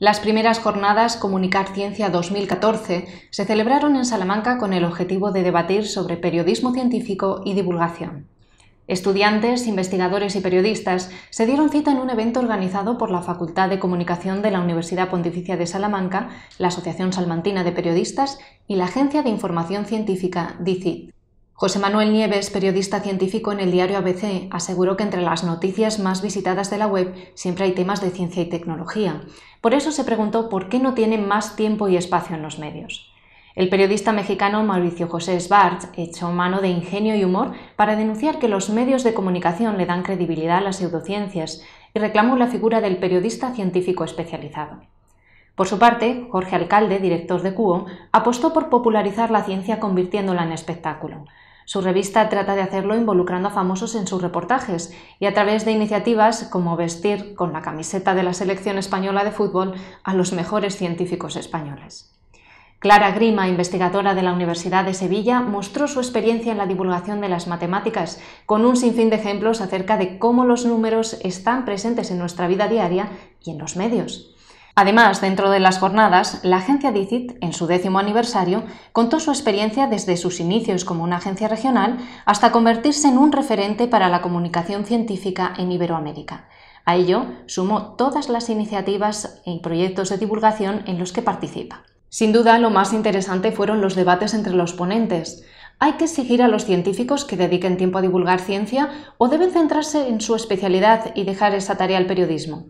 Las primeras jornadas Comunicar Ciencia 2014 se celebraron en Salamanca con el objetivo de debatir sobre periodismo científico y divulgación. Estudiantes, investigadores y periodistas se dieron cita en un evento organizado por la Facultad de Comunicación de la Universidad Pontificia de Salamanca, la Asociación Salmantina de Periodistas y la Agencia de Información Científica DICIT. José Manuel Nieves, periodista científico en el diario ABC, aseguró que entre las noticias más visitadas de la web siempre hay temas de ciencia y tecnología. Por eso se preguntó por qué no tienen más tiempo y espacio en los medios. El periodista mexicano Mauricio José Schwartz echó mano de ingenio y humor para denunciar que los medios de comunicación le dan credibilidad a las pseudociencias y reclamó la figura del periodista científico especializado. Por su parte, Jorge Alcalde, director de Cuo, apostó por popularizar la ciencia convirtiéndola en espectáculo. Su revista trata de hacerlo involucrando a famosos en sus reportajes y a través de iniciativas como vestir con la camiseta de la selección española de fútbol a los mejores científicos españoles. Clara Grima, investigadora de la Universidad de Sevilla, mostró su experiencia en la divulgación de las matemáticas con un sinfín de ejemplos acerca de cómo los números están presentes en nuestra vida diaria y en los medios. Además, dentro de las jornadas, la agencia DICIT, en su décimo aniversario, contó su experiencia desde sus inicios como una agencia regional hasta convertirse en un referente para la comunicación científica en Iberoamérica. A ello sumó todas las iniciativas y proyectos de divulgación en los que participa. Sin duda, lo más interesante fueron los debates entre los ponentes. ¿Hay que exigir a los científicos que dediquen tiempo a divulgar ciencia o deben centrarse en su especialidad y dejar esa tarea al periodismo?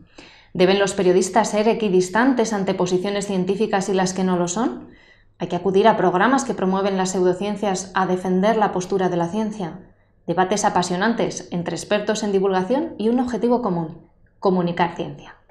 ¿Deben los periodistas ser equidistantes ante posiciones científicas y las que no lo son? Hay que acudir a programas que promueven las pseudociencias a defender la postura de la ciencia. Debates apasionantes entre expertos en divulgación y un objetivo común, comunicar ciencia.